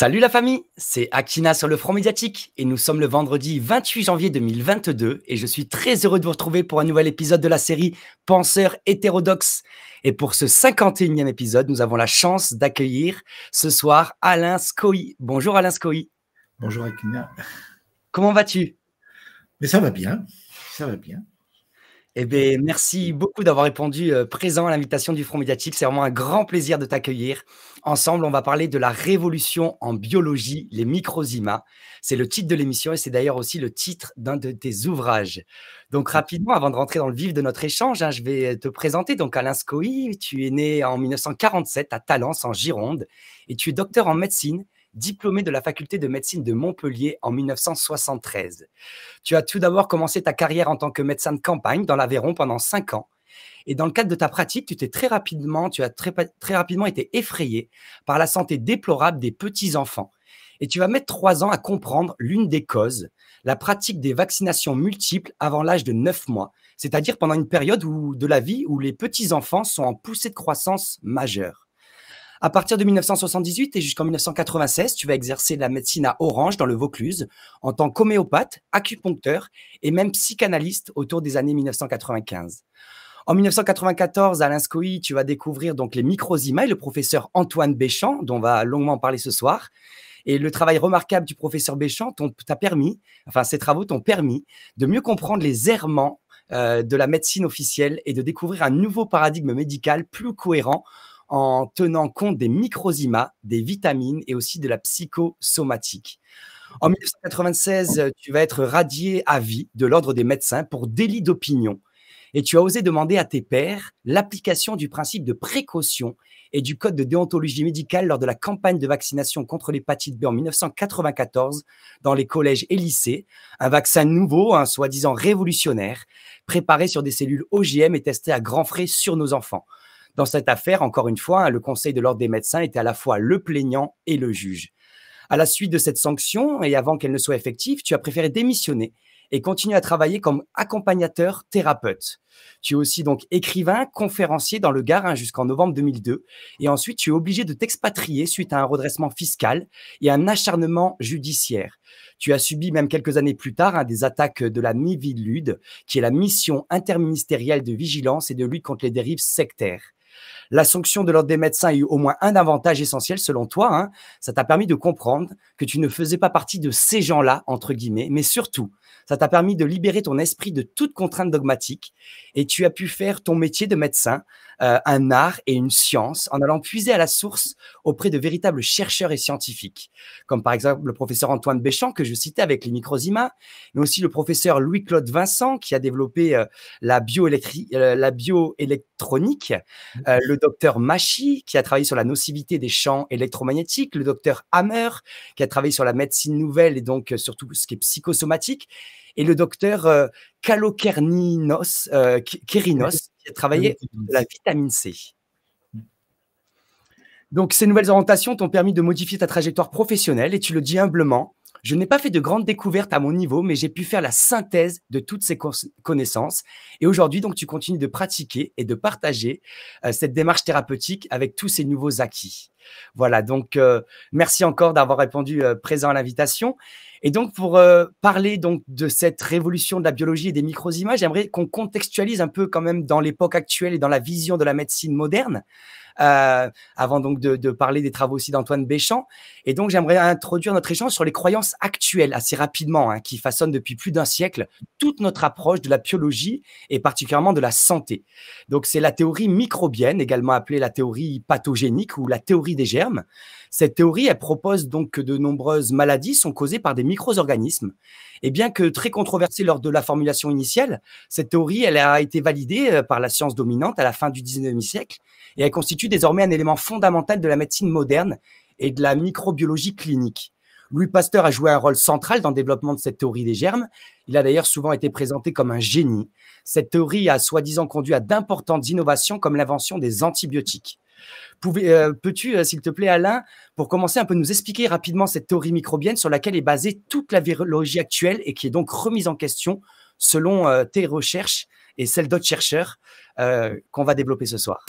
Salut la famille, c'est Akina sur le front médiatique et nous sommes le vendredi 28 janvier 2022 et je suis très heureux de vous retrouver pour un nouvel épisode de la série Penseurs hétérodoxes. Et pour ce 51e épisode, nous avons la chance d'accueillir ce soir Alain Scoy. Bonjour Alain Scoy. Bonjour Akina. Comment vas-tu Mais ça va bien, ça va bien. Eh bien, merci beaucoup d'avoir répondu euh, présent à l'invitation du Front médiatique. C'est vraiment un grand plaisir de t'accueillir. Ensemble, on va parler de la révolution en biologie, les microzymas. C'est le titre de l'émission et c'est d'ailleurs aussi le titre d'un de tes ouvrages. Donc, rapidement, avant de rentrer dans le vif de notre échange, hein, je vais euh, te présenter. Donc, Alain Scoï, tu es né en 1947 à Talence, en Gironde, et tu es docteur en médecine diplômé de la faculté de médecine de Montpellier en 1973. Tu as tout d'abord commencé ta carrière en tant que médecin de campagne dans l'Aveyron pendant cinq ans. Et dans le cadre de ta pratique, tu t'es très rapidement, tu as très, rapidement été effrayé par la santé déplorable des petits enfants. Et tu vas mettre trois ans à comprendre l'une des causes, la pratique des vaccinations multiples avant l'âge de 9 mois, c'est-à-dire pendant une période où, de la vie où les petits-enfants sont en poussée de croissance majeure. À partir de 1978 et jusqu'en 1996, tu vas exercer la médecine à Orange dans le Vaucluse en tant qu'homéopathe, acupuncteur et même psychanalyste autour des années 1995. En 1994, à l'INSCOI, tu vas découvrir donc les microzymas et le professeur Antoine Béchamp, dont on va longuement parler ce soir. Et le travail remarquable du professeur Béchamp t'a permis, enfin ses travaux t'ont permis de mieux comprendre les errements euh, de la médecine officielle et de découvrir un nouveau paradigme médical plus cohérent en tenant compte des microzymas, des vitamines et aussi de la psychosomatique. En 1996, tu vas être radié à vie de l'ordre des médecins pour délit d'opinion. Et tu as osé demander à tes pères l'application du principe de précaution et du code de déontologie médicale lors de la campagne de vaccination contre l'hépatite B en 1994 dans les collèges et lycées, un vaccin nouveau, un soi-disant révolutionnaire, préparé sur des cellules OGM et testé à grands frais sur nos enfants. Dans cette affaire, encore une fois, hein, le Conseil de l'ordre des médecins était à la fois le plaignant et le juge. À la suite de cette sanction, et avant qu'elle ne soit effective, tu as préféré démissionner et continuer à travailler comme accompagnateur thérapeute. Tu es aussi donc écrivain, conférencier dans le Gard hein, jusqu'en novembre 2002. Et ensuite, tu es obligé de t'expatrier suite à un redressement fiscal et un acharnement judiciaire. Tu as subi même quelques années plus tard hein, des attaques de la MIVILUD, qui est la mission interministérielle de vigilance et de lutte contre les dérives sectaires. La sanction de l'ordre des médecins a eu au moins un avantage essentiel selon toi. Hein. Ça t'a permis de comprendre que tu ne faisais pas partie de ces gens-là, entre guillemets, mais surtout, ça t'a permis de libérer ton esprit de toute contrainte dogmatique et tu as pu faire ton métier de médecin euh, un art et une science en allant puiser à la source auprès de véritables chercheurs et scientifiques, comme par exemple le professeur Antoine Béchamp que je citais avec les microzymas, mais aussi le professeur Louis-Claude Vincent qui a développé euh, euh, la bioélectronique, mmh. Euh, le docteur Machi, qui a travaillé sur la nocivité des champs électromagnétiques, le docteur Hammer, qui a travaillé sur la médecine nouvelle et donc euh, surtout ce qui est psychosomatique, et le docteur euh, Kalokerninos, euh, qui a travaillé sur la vitamine C. Donc, ces nouvelles orientations t'ont permis de modifier ta trajectoire professionnelle et tu le dis humblement, je n'ai pas fait de grandes découvertes à mon niveau, mais j'ai pu faire la synthèse de toutes ces connaissances. Et aujourd'hui, donc, tu continues de pratiquer et de partager euh, cette démarche thérapeutique avec tous ces nouveaux acquis. Voilà, donc euh, merci encore d'avoir répondu euh, présent à l'invitation. Et donc pour parler donc de cette révolution de la biologie et des micro-images, j'aimerais qu'on contextualise un peu quand même dans l'époque actuelle et dans la vision de la médecine moderne. Euh, avant donc de, de, parler des travaux aussi d'Antoine Béchamp. Et donc, j'aimerais introduire notre échange sur les croyances actuelles assez rapidement, hein, qui façonnent depuis plus d'un siècle toute notre approche de la biologie et particulièrement de la santé. Donc, c'est la théorie microbienne, également appelée la théorie pathogénique ou la théorie des germes. Cette théorie, elle propose donc que de nombreuses maladies sont causées par des micro-organismes. Et bien que très controversée lors de la formulation initiale, cette théorie, elle a été validée euh, par la science dominante à la fin du 19e siècle et elle constitue désormais un élément fondamental de la médecine moderne et de la microbiologie clinique. Louis Pasteur a joué un rôle central dans le développement de cette théorie des germes. Il a d'ailleurs souvent été présenté comme un génie. Cette théorie a soi-disant conduit à d'importantes innovations comme l'invention des antibiotiques. Euh, peux-tu, euh, s'il te plaît, Alain, pour commencer un peu nous expliquer rapidement cette théorie microbienne sur laquelle est basée toute la virologie actuelle et qui est donc remise en question selon euh, tes recherches et celles d'autres chercheurs qu'on va développer ce soir